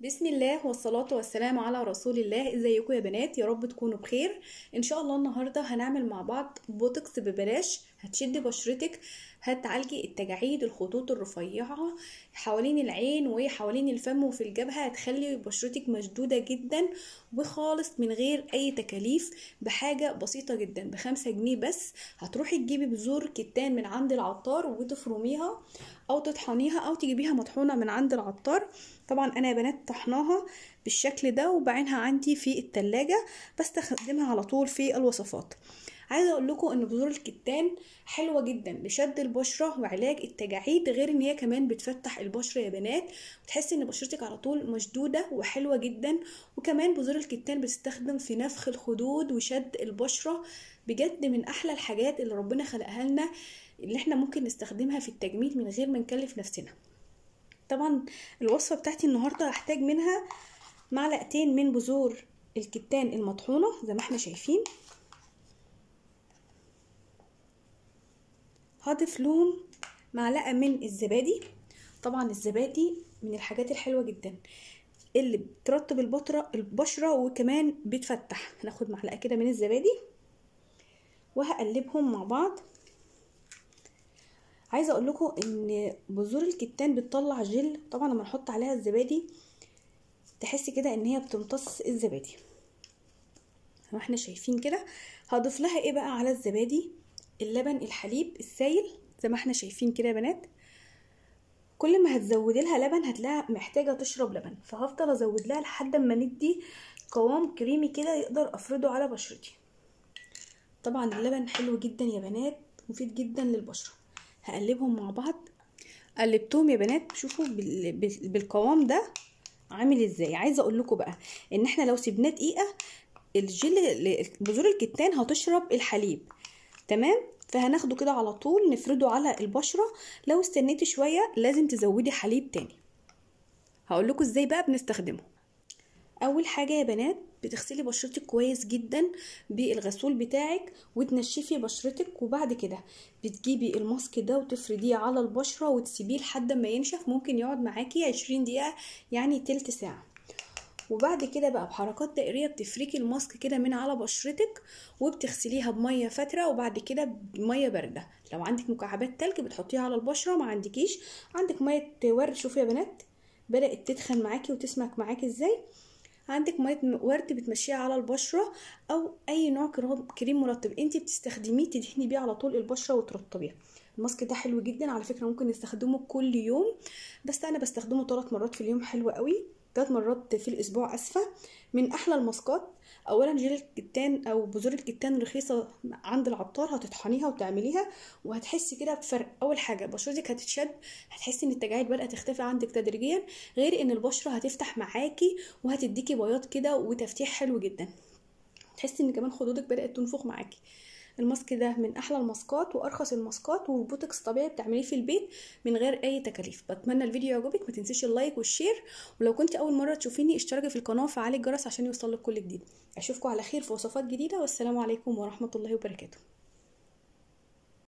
بسم الله والصلاة والسلام على رسول الله ازيكم يا بنات يا رب تكونوا بخير ان شاء الله النهاردة هنعمل مع بعض بوتوكس ببلاش هتشد بشرتك هتعالجي التجاعيد الخطوط الرفيعة حوالين العين وحوالين الفم وفي الجبهة هتخلي بشرتك مشدودة جدا وخالص من غير اي تكاليف بحاجة بسيطة جدا بخمسة جنيه بس هتروحي تجيبي بذور كتان من عند العطار وتفرميها او تطحنيها او تجيبيها مطحونة من عند العطار طبعا انا يا بنات طحناها بالشكل ده وبعينها عندي في التلاجة بستخدمها على طول في الوصفات عايزه اقول لكم ان بذور الكتان حلوه جدا لشد البشره وعلاج التجاعيد غير ان هي كمان بتفتح البشره يا بنات بتحسي ان بشرتك على طول مشدوده وحلوه جدا وكمان بذور الكتان بتستخدم في نفخ الخدود وشد البشره بجد من احلى الحاجات اللي ربنا خلقها لنا اللي احنا ممكن نستخدمها في التجميل من غير ما نكلف نفسنا طبعا الوصفه بتاعتي النهارده هحتاج منها معلقتين من بذور الكتان المطحونه زي ما احنا شايفين هضيف لهم معلقه من الزبادي طبعا الزبادي من الحاجات الحلوه جدا اللي بترطب البطرة البشرة وكمان بتفتح هناخد معلقة كده من الزبادي وهقلبهم مع بعض عايزة اقول لكم ان بذور الكتان بتطلع جل طبعا لما نحط عليها الزبادي تحسي كده ان هي بتمتص الزبادي واحنا شايفين كده هضيف لها ايه بقى على الزبادي اللبن الحليب السايل زي ما احنا شايفين كده يا بنات كل ما هتزودي لها لبن هتلاقيها محتاجه تشرب لبن فهفضل ازود لها لحد ما ندي قوام كريمي كده يقدر افرده على بشرتي طبعا اللبن حلو جدا يا بنات مفيد جدا للبشره هقلبهم مع بعض قلبتهم يا بنات شوفوا بالقوام ده عامل ازاي عايزه اقول لكم بقى ان احنا لو سيبناه دقيقه الجل بذور الكتان هتشرب الحليب تمام فهناخده كده على طول نفرده على البشرة لو استنيتي شوية لازم تزودي حليب تاني هقول ازاي بقى بنستخدمه اول حاجة يا بنات بتغسلي بشرتك كويس جدا بالغسول بتاعك وتنشفي بشرتك وبعد كده بتجيبي الماسك ده وتفرديه على البشرة وتسيبيه لحد ما ينشف ممكن يقعد معاكي عشرين دقيقة يعني تلت ساعة وبعد كده بقى بحركات دائريه بتفركي الماسك كده من على بشرتك وبتغسليها بميه فتره وبعد كده بميه بارده لو عندك مكعبات تلج بتحطيها على البشره ما عندكيش عندك ميه ورد شوفي يا بنات بدات تدخل معاكي وتسمك معاكي ازاي عندك ميه ورد بتمشيها على البشره او اي نوع كريم مرطب انت بتستخدميه تدهني بيه على طول البشره وترطبيها الماسك ده حلو جدا على فكره ممكن نستخدمه كل يوم بس انا بستخدمه ثلاث مرات في اليوم حلو قوي ثلاث مرات في الاسبوع اسفه من احلى الماسكات اولا جيل الكتان او بذور الكتان رخيصه عند العطار هتطحنيها وتعمليها وهتحسي كده بفرق اول حاجه بشرتك هتتشد هتحسي ان التجاعيد بدات تختفي عندك تدريجيا غير ان البشره هتفتح معاكي وهتديكي بياض كده وتفتيح حلو جدا تحسي ان كمان خدودك بدات تنفخ معاكي الماسك ده من احلى الماسكات وارخص الماسكات والبوتكس طبيعي بتعمليه في البيت من غير اي تكاليف بتمنى الفيديو يعجبك ما تنسيش اللايك والشير ولو كنت اول مره تشوفيني اشتركي في القناه وفعلي الجرس عشان يوصلك كل جديد اشوفكم على خير في وصفات جديده والسلام عليكم ورحمه الله وبركاته